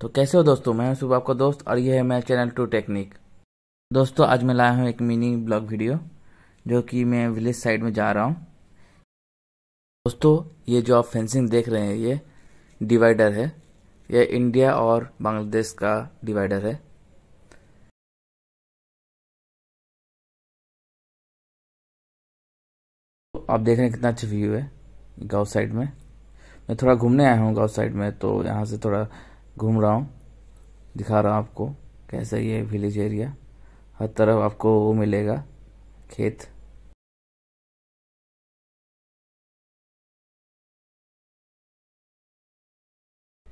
तो कैसे हो दोस्तों मैं हूं आपका दोस्त और यह है मेरा चैनल टू टेक्निक दोस्तों आज मैं लाया हूँ एक मिनी ब्लॉग वीडियो जो कि मैं विलेज साइड में जा रहा हूँ दोस्तों ये जो आप फेंसिंग देख रहे हैं ये डिवाइडर है यह इंडिया और बांग्लादेश का डिवाइडर है आप देख रहे हैं कितना अच्छा व्यू है गांव साइड में मैं थोड़ा घूमने आया हूँ गांव साइड में तो यहाँ से थोड़ा घूम रहा हूँ दिखा रहा हूँ आपको कैसा ये विलेज एरिया हर तरफ आपको वो मिलेगा खेत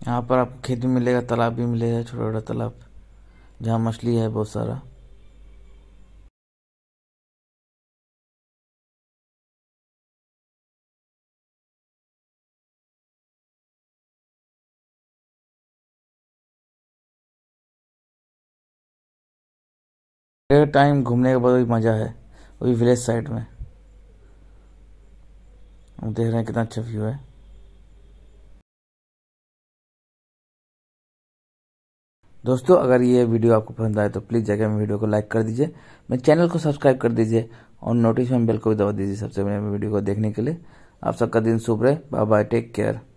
यहाँ पर आपको खेत भी मिलेगा तालाब भी मिलेगा छोटा छोटा तालाब जहाँ मछली है बहुत सारा टाइम घूमने के बाद मज़ा है वही विलेज साइड में देख रहे हैं कितना अच्छा व्यू है दोस्तों अगर ये वीडियो आपको पसंद आए तो प्लीज़ जाकर मेरे वीडियो को लाइक कर दीजिए मेरे चैनल को सब्सक्राइब कर दीजिए और नोटिफिकेशन बेल को भी दबा दीजिए सबसे पहले वीडियो को देखने के लिए आप सबका दिन शुभ रहे बाय बाय टेक केयर